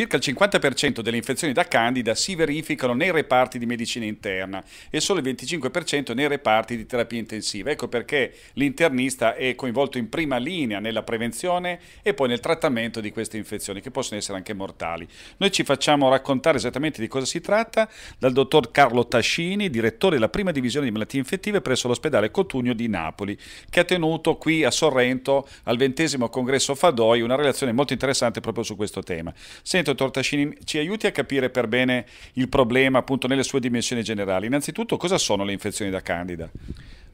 Circa il 50% delle infezioni da candida si verificano nei reparti di medicina interna e solo il 25% nei reparti di terapia intensiva. Ecco perché l'internista è coinvolto in prima linea nella prevenzione e poi nel trattamento di queste infezioni che possono essere anche mortali. Noi ci facciamo raccontare esattamente di cosa si tratta dal dottor Carlo Tascini, direttore della prima divisione di malattie infettive presso l'ospedale Cotugno di Napoli, che ha tenuto qui a Sorrento al ventesimo congresso Fadoi una relazione molto interessante proprio su questo tema. Sento Benedetto Tortascini ci aiuti a capire per bene il problema appunto nelle sue dimensioni generali. Innanzitutto cosa sono le infezioni da candida?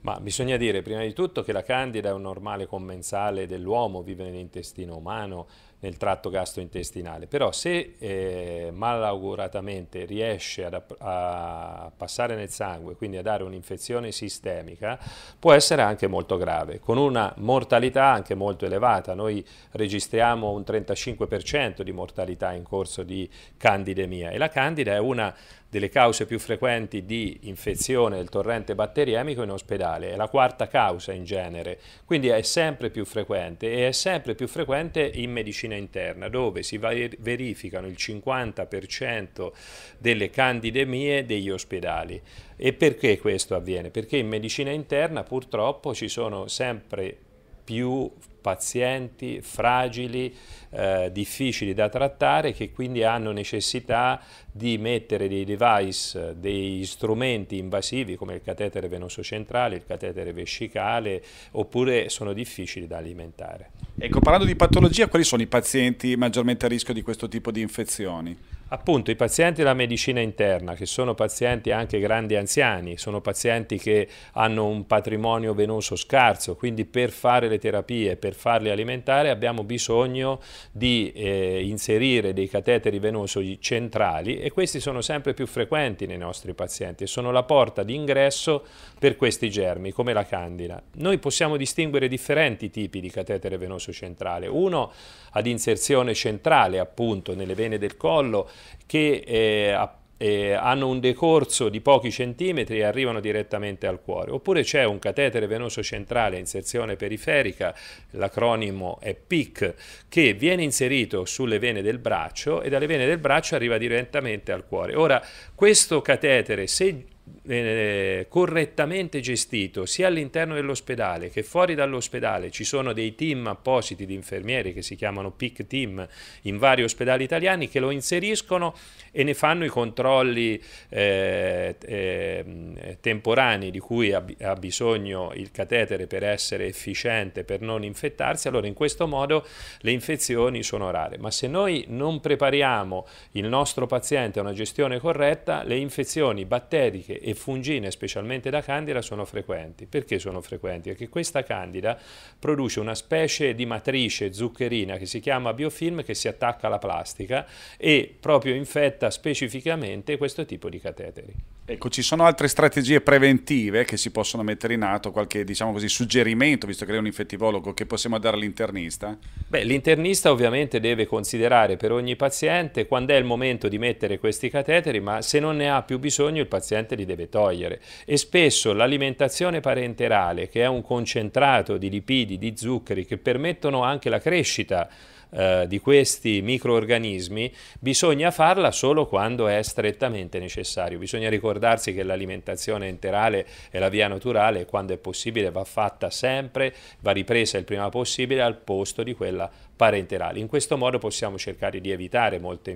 Ma bisogna dire prima di tutto che la candida è un normale commensale dell'uomo, vive nell'intestino umano, nel tratto gastrointestinale. Però se eh, malauguratamente riesce ad, a passare nel sangue, quindi a dare un'infezione sistemica, può essere anche molto grave, con una mortalità anche molto elevata. Noi registriamo un 35% di mortalità in corso di candidemia e la candida è una delle cause più frequenti di infezione del torrente batteriemico in ospedale, è la quarta causa in genere, quindi è sempre più frequente e è sempre più frequente in medicina medicina interna, dove si verificano il 50% delle candidemie degli ospedali. E perché questo avviene? Perché in medicina interna purtroppo ci sono sempre più pazienti fragili, eh, difficili da trattare che quindi hanno necessità di mettere dei device, degli strumenti invasivi come il catetere venoso centrale, il catetere vescicale oppure sono difficili da alimentare. Ecco, parlando di patologia, quali sono i pazienti maggiormente a rischio di questo tipo di infezioni? Appunto, i pazienti della medicina interna, che sono pazienti anche grandi e anziani, sono pazienti che hanno un patrimonio venoso scarso, quindi per fare le terapie, per farli alimentare abbiamo bisogno di eh, inserire dei cateteri venosi centrali e questi sono sempre più frequenti nei nostri pazienti e sono la porta di ingresso per questi germi, come la candida. Noi possiamo distinguere differenti tipi di catetere venoso centrale. Uno ad inserzione centrale, appunto, nelle vene del collo, che eh, eh, hanno un decorso di pochi centimetri e arrivano direttamente al cuore. Oppure c'è un catetere venoso centrale a inserzione periferica, l'acronimo è PIC, che viene inserito sulle vene del braccio e dalle vene del braccio arriva direttamente al cuore. Ora, questo catetere, se eh, correttamente gestito sia all'interno dell'ospedale che fuori dall'ospedale ci sono dei team appositi di infermieri che si chiamano PIC team in vari ospedali italiani che lo inseriscono e ne fanno i controlli eh, eh, temporanei di cui ha, ha bisogno il catetere per essere efficiente, per non infettarsi, allora in questo modo le infezioni sono rare. Ma se noi non prepariamo il nostro paziente a una gestione corretta, le infezioni batteriche erbacee e fungine, specialmente da candida, sono frequenti. Perché sono frequenti? Perché questa candida produce una specie di matrice zuccherina che si chiama biofilm che si attacca alla plastica e proprio infetta specificamente questo tipo di cateteri. Ecco, ci sono altre strategie preventive che si possono mettere in atto, qualche diciamo così, suggerimento, visto che lei è un infettivologo, che possiamo dare all'internista? Beh, l'internista ovviamente deve considerare per ogni paziente quando è il momento di mettere questi cateteri, ma se non ne ha più bisogno il paziente li deve togliere. E spesso l'alimentazione parenterale, che è un concentrato di lipidi, di zuccheri, che permettono anche la crescita eh, di questi microorganismi bisogna farla solo quando è strettamente necessario. Bisogna ricordarsi che l'alimentazione enterale è la via naturale e quando è possibile va fatta sempre, va ripresa il prima possibile al posto di quella parenterale. In questo modo possiamo cercare di evitare molte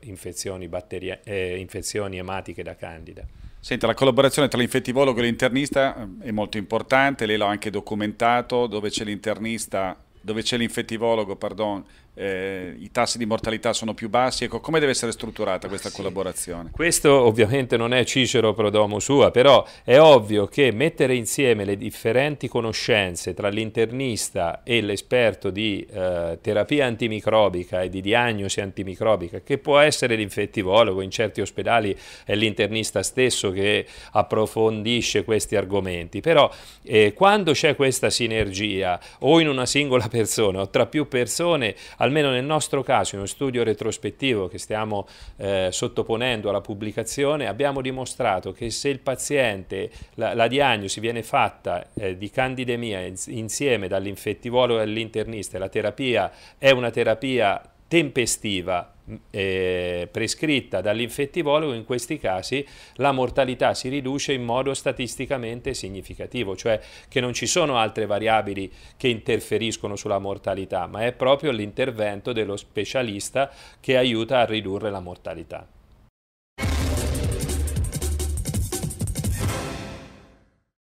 infezioni, batterie, eh, infezioni ematiche da candida. Senta, la collaborazione tra l'infettivologo e l'internista eh, è molto importante, lei l'ha anche documentato, dove c'è l'internista dove c'è l'infettivologo, pardon, eh, i tassi di mortalità sono più bassi, ecco, come deve essere strutturata questa sì. collaborazione? Questo ovviamente non è Cicero Prodomo sua, però è ovvio che mettere insieme le differenti conoscenze tra l'internista e l'esperto di eh, terapia antimicrobica e di diagnosi antimicrobica, che può essere l'infettivologo, in certi ospedali è l'internista stesso che approfondisce questi argomenti, però eh, quando c'è questa sinergia o in una singola persona o tra più persone, almeno nel nostro caso, in uno studio retrospettivo che stiamo eh, sottoponendo alla pubblicazione, abbiamo dimostrato che se il paziente, la, la diagnosi viene fatta eh, di candidemia insieme dall'infettivolo e all'internista, la terapia è una terapia tempestiva mm, eh, prescritta dall'infettivologo, in questi casi la mortalità si riduce in modo statisticamente significativo, cioè che non ci sono altre variabili che interferiscono sulla mortalità, ma è proprio l'intervento dello specialista che aiuta a ridurre la mortalità.